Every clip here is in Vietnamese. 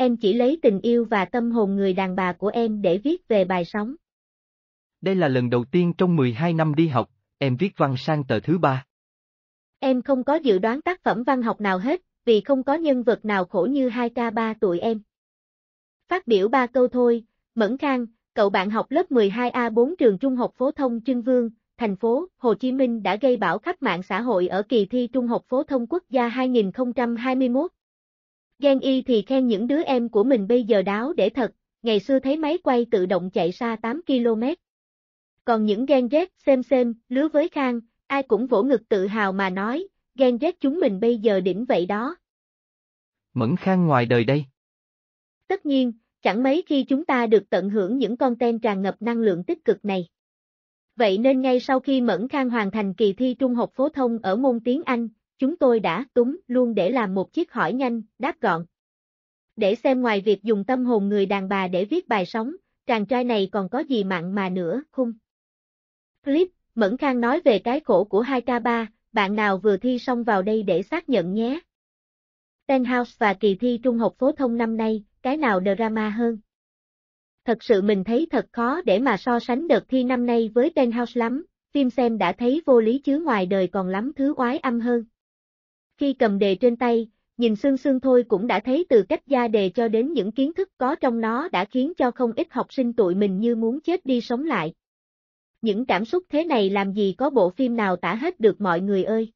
Em chỉ lấy tình yêu và tâm hồn người đàn bà của em để viết về bài sóng. Đây là lần đầu tiên trong 12 năm đi học, em viết văn sang tờ thứ ba. Em không có dự đoán tác phẩm văn học nào hết, vì không có nhân vật nào khổ như 2K3 tuổi em. Phát biểu ba câu thôi, Mẫn Khang, cậu bạn học lớp 12A4 trường trung học phổ thông Trưng Vương, thành phố Hồ Chí Minh đã gây bão khắp mạng xã hội ở kỳ thi Trung học phổ thông quốc gia 2021, Ghen y thì khen những đứa em của mình bây giờ đáo để thật, ngày xưa thấy máy quay tự động chạy xa 8 km. Còn những ghen ghét xem xem, lứa với khang, ai cũng vỗ ngực tự hào mà nói, ghen ghét chúng mình bây giờ đỉnh vậy đó. Mẫn khang ngoài đời đây. Tất nhiên, chẳng mấy khi chúng ta được tận hưởng những con tem tràn ngập năng lượng tích cực này. Vậy nên ngay sau khi Mẫn Khang hoàn thành kỳ thi trung học phổ thông ở môn tiếng Anh, chúng tôi đã túng luôn để làm một chiếc hỏi nhanh, đáp gọn. Để xem ngoài việc dùng tâm hồn người đàn bà để viết bài sống, chàng trai này còn có gì mặn mà nữa không? Clip, Mẫn Khang nói về cái khổ của 2K3, bạn nào vừa thi xong vào đây để xác nhận nhé. Penthouse và kỳ thi trung học phổ thông năm nay, cái nào drama hơn? Thật sự mình thấy thật khó để mà so sánh đợt thi năm nay với Penthouse lắm, phim xem đã thấy vô lý chứ ngoài đời còn lắm thứ oái âm hơn khi cầm đề trên tay, nhìn xương xương thôi cũng đã thấy từ cách gia đề cho đến những kiến thức có trong nó đã khiến cho không ít học sinh tụi mình như muốn chết đi sống lại. Những cảm xúc thế này làm gì có bộ phim nào tả hết được mọi người ơi.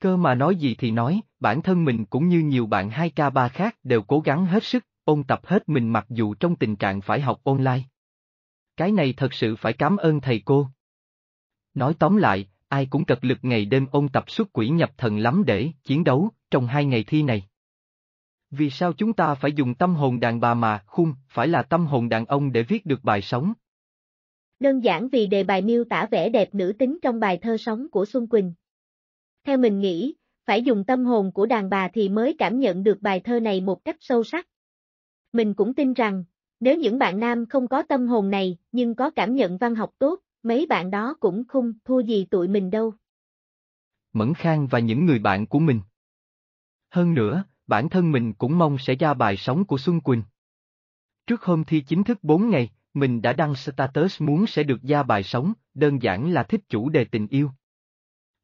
Cơ mà nói gì thì nói, bản thân mình cũng như nhiều bạn 2K3 khác đều cố gắng hết sức, ôn tập hết mình mặc dù trong tình trạng phải học online. Cái này thật sự phải cảm ơn thầy cô. Nói tóm lại, ai cũng cật lực ngày đêm ôn tập xuất quỷ nhập thần lắm để chiến đấu trong hai ngày thi này. Vì sao chúng ta phải dùng tâm hồn đàn bà mà khung phải là tâm hồn đàn ông để viết được bài sống? Đơn giản vì đề bài miêu tả vẻ đẹp nữ tính trong bài thơ sống của Xuân Quỳnh. Theo mình nghĩ, phải dùng tâm hồn của đàn bà thì mới cảm nhận được bài thơ này một cách sâu sắc. Mình cũng tin rằng, nếu những bạn nam không có tâm hồn này nhưng có cảm nhận văn học tốt mấy bạn đó cũng không thua gì tụi mình đâu. Mẫn Khang và những người bạn của mình. Hơn nữa, bản thân mình cũng mong sẽ ra bài sóng của Xuân Quỳnh. Trước hôm thi chính thức 4 ngày, mình đã đăng status muốn sẽ được ra bài sóng, đơn giản là thích chủ đề tình yêu.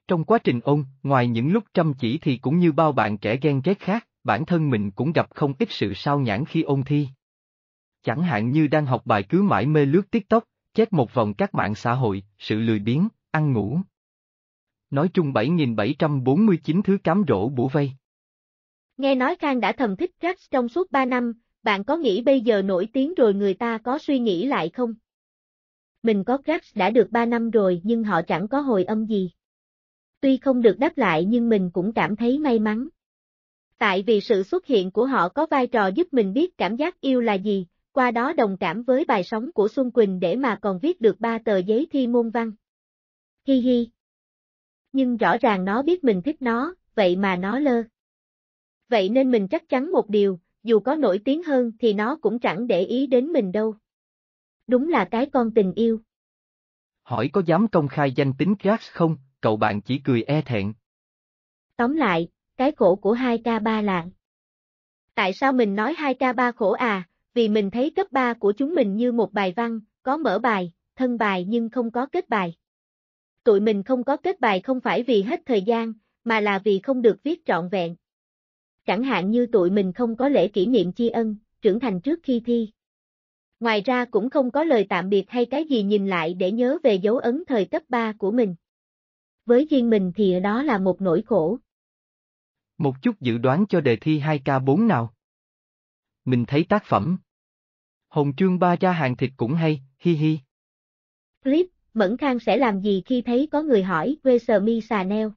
Trong quá trình ôn, ngoài những lúc chăm chỉ thì cũng như bao bạn trẻ ghen ghét khác, bản thân mình cũng gặp không ít sự sao nhãn khi ôn thi. Chẳng hạn như đang học bài cứ mãi mê lướt TikTok, Chết một vòng các mạng xã hội, sự lười biếng, ăn ngủ. Nói chung 7.749 thứ cám rỗ bủa vây. Nghe nói Khang đã thầm thích Jack trong suốt 3 năm, bạn có nghĩ bây giờ nổi tiếng rồi người ta có suy nghĩ lại không? Mình có Jack đã được 3 năm rồi nhưng họ chẳng có hồi âm gì. Tuy không được đáp lại nhưng mình cũng cảm thấy may mắn. Tại vì sự xuất hiện của họ có vai trò giúp mình biết cảm giác yêu là gì, qua đó đồng cảm với bài sóng của Xuân Quỳnh để mà còn viết được ba tờ giấy thi môn văn. Hi hi. Nhưng rõ ràng nó biết mình thích nó, vậy mà nó lơ. Vậy nên mình chắc chắn một điều, dù có nổi tiếng hơn thì nó cũng chẳng để ý đến mình đâu. Đúng là cái con tình yêu. Hỏi có dám công khai danh tính Jax không, cậu bạn chỉ cười e thẹn. Tóm lại, cái khổ của 2K3 là... Tại sao mình nói 2K3 khổ à, vì mình thấy cấp 3 của chúng mình như một bài văn, có mở bài, thân bài nhưng không có kết bài. Tụi mình không có kết bài không phải vì hết thời gian, mà là vì không được viết trọn vẹn. Chẳng hạn như tụi mình không có lễ kỷ niệm tri ân, trưởng thành trước khi thi. Ngoài ra cũng không có lời tạm biệt hay cái gì nhìn lại để nhớ về dấu ấn thời cấp 3 của mình. Với riêng mình thì đó là một nỗi khổ. Một chút dự đoán cho đề thi 2K4 nào mình thấy tác phẩm. Hồng chương ba Cha hàng thịt cũng hay, hi hi. Clip, Mẫn Khang sẽ làm gì khi thấy có người hỏi Quê Mi xà neo.